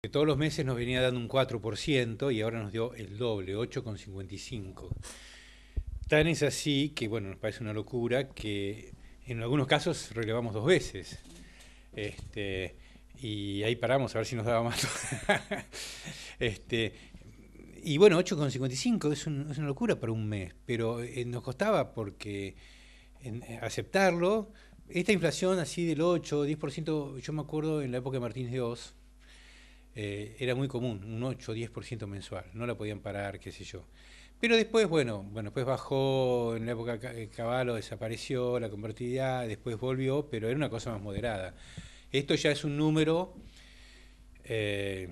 Que todos los meses nos venía dando un 4% y ahora nos dio el doble, 8,55. Tan es así que, bueno, nos parece una locura que en algunos casos relevamos dos veces. Este, y ahí paramos a ver si nos daba más. este, y bueno, 8,55 es, una locura para un mes, pero eh, nos costaba porque eh, aceptarlo. Esta inflación así del 8, 10%, yo me acuerdo en la época de Martínez de Oz, eh, era muy común, un 8 o 10% mensual, no la podían parar, qué sé yo. Pero después, bueno, bueno, después bajó, en la época eh, Caballo desapareció, la convertibilidad, después volvió, pero era una cosa más moderada. Esto ya es un número eh,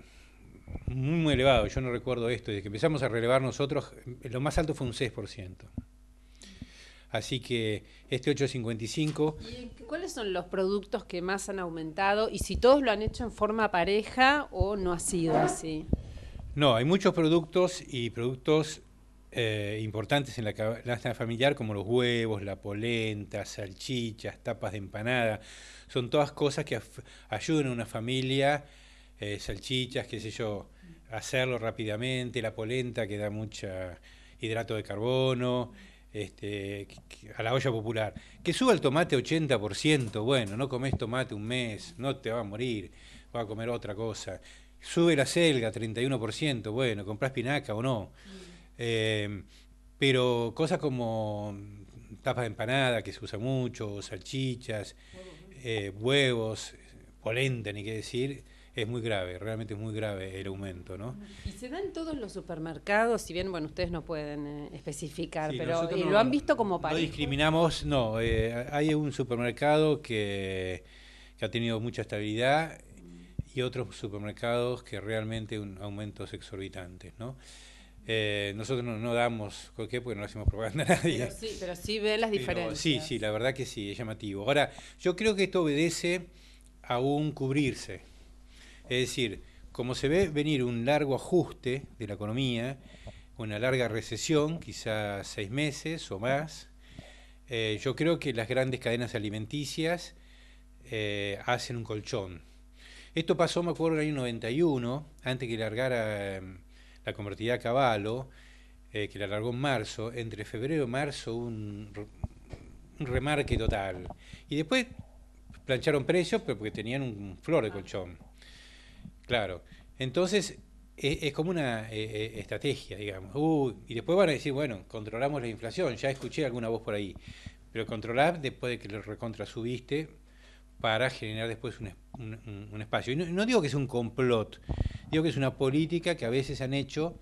muy, muy elevado, yo no recuerdo esto, desde que empezamos a relevar nosotros, lo más alto fue un 6%. Así que este 855. ¿Cuáles son los productos que más han aumentado y si todos lo han hecho en forma pareja o no ha sido así? No, hay muchos productos y productos eh, importantes en la canasta familiar como los huevos, la polenta, salchichas, tapas de empanada. Son todas cosas que ayudan a una familia, eh, salchichas, qué sé yo, hacerlo rápidamente, la polenta que da mucho hidrato de carbono este, a la olla popular. Que suba el tomate 80%, bueno, no comes tomate un mes, no te va a morir, va a comer otra cosa. Sube la selga 31%, bueno, compras pinaca o no. Mm. Em, pero cosas como tapas de empanada, que se usa mucho, salchichas, huevos, eh, polenta, ni qué decir, es muy grave, realmente es muy grave el aumento, ¿no? Y se dan todos los supermercados, si bien, bueno, ustedes no pueden eh, especificar, pero lo han visto como para. No discriminamos, no. Eh, hay un supermercado que, ha tenido mucha estabilidad y otros supermercados que realmente un, aumentos exorbitantes, ¿no? Eh, nosotros no, damos cualquier porque no hacemos propaganda a nadie. Pero sí, pero sí ve las diferencias. sí, sí, la verdad que sí, es llamativo. Ahora, yo creo que esto obedece a un cubrirse. Es decir, como se ve venir un largo ajuste de la economía, una larga recesión, quizás seis meses o más, eh, yo creo que las grandes cadenas alimenticias eh, hacen un colchón. Esto pasó, me acuerdo, en el año 91, antes que largara eh, la convertida a caballo, que la largó en marzo, entre febrero y marzo un, un remarque total. Y después plancharon precios, pero porque tenían un flor de colchón. Claro. Entonces, e, es, como una e, e, estrategia, digamos. y después van a decir, bueno, controlamos la inflación, ya escuché alguna voz por ahí. Pero controlar después de que lo recontra subiste para generar después un, espacio. Y no, digo que es un complot, digo que es una política que a veces han hecho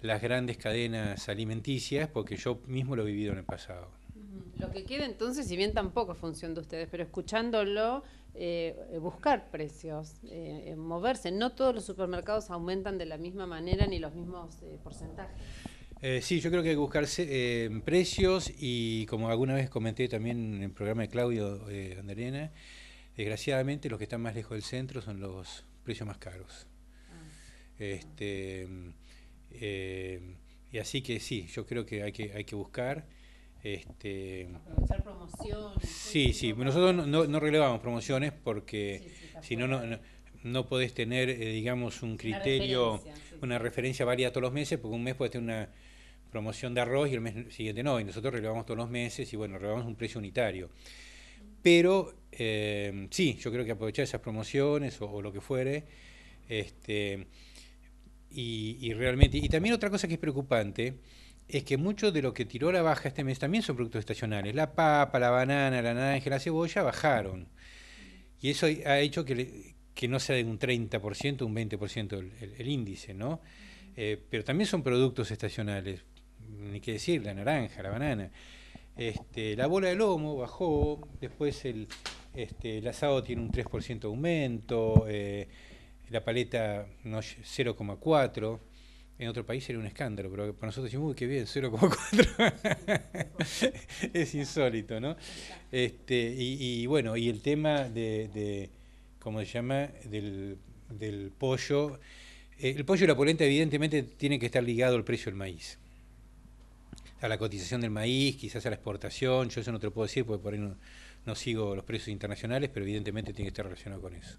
las grandes cadenas alimenticias, porque yo mismo lo he vivido en el pasado. Lo que queda entonces, si bien tampoco es función de ustedes, pero escuchándolo, eh, buscar precios, eh, moverse. No todos los supermercados aumentan de la misma manera ni los mismos eh, porcentajes. sí, yo creo que hay que buscar precios y como alguna vez comenté también en el programa de Claudio Anderena, desgraciadamente los que están más lejos del centro son los precios más caros. Ah. Este, y así que sí, yo creo que hay que, hay que buscar. Este, Aprovechar promociones. Sí, sí, nosotros no, relevamos promociones porque si no, no, no podés tener, eh, digamos, un criterio, una referencia varia todos los meses, porque un mes puedes tener una promoción de arroz y el mes siguiente no, y nosotros relevamos todos los meses y bueno, relevamos un precio unitario. Pero eh, sí, yo creo que aprovechar esas promociones o, lo que fuere. Este, y, y, realmente, y también otra cosa que es preocupante, es que mucho de lo que tiró la baja este mes también son productos estacionales. La papa, la banana, la naranja, la cebolla bajaron. Y eso ha hecho que, no sea de un 30%, un 20% el, índice, ¿no? Eh, pero también son productos estacionales, ni qué decir, la naranja, la banana. Este, la bola de lomo bajó, después el, este, el asado tiene un 3% de aumento, eh, la paleta no, 0,4% en otro país era un escándalo, pero para nosotros decimos, uy, qué bien, 0,4. es insólito, ¿no? Este, y, bueno, y el tema de, ¿cómo se llama? Del, pollo. Eh, el pollo y la polenta evidentemente tiene que estar ligado al precio del maíz. A la cotización del maíz, quizás a la exportación, yo eso no te lo puedo decir porque por ahí no sigo los precios internacionales, pero evidentemente tiene que estar relacionado con eso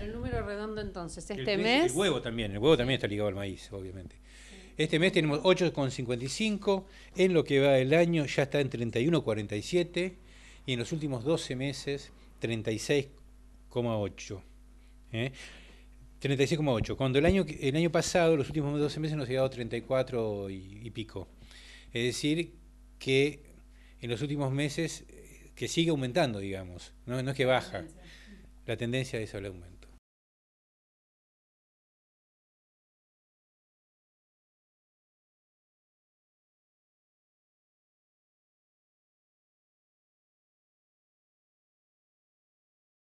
el número redondo entonces, este mes... El huevo también, el huevo también está ligado al maíz, obviamente. Este mes tenemos 8,55, en lo que va el año ya está en 31,47 y en los últimos 12 meses 36,8. 36,8. ¿eh? Cuando el año, el año pasado, los últimos 12 meses nos ha llegado 34 y, pico. Es decir, que en los últimos meses eh, que sigue aumentando, digamos, no, es que baja. La tendencia es al aumento.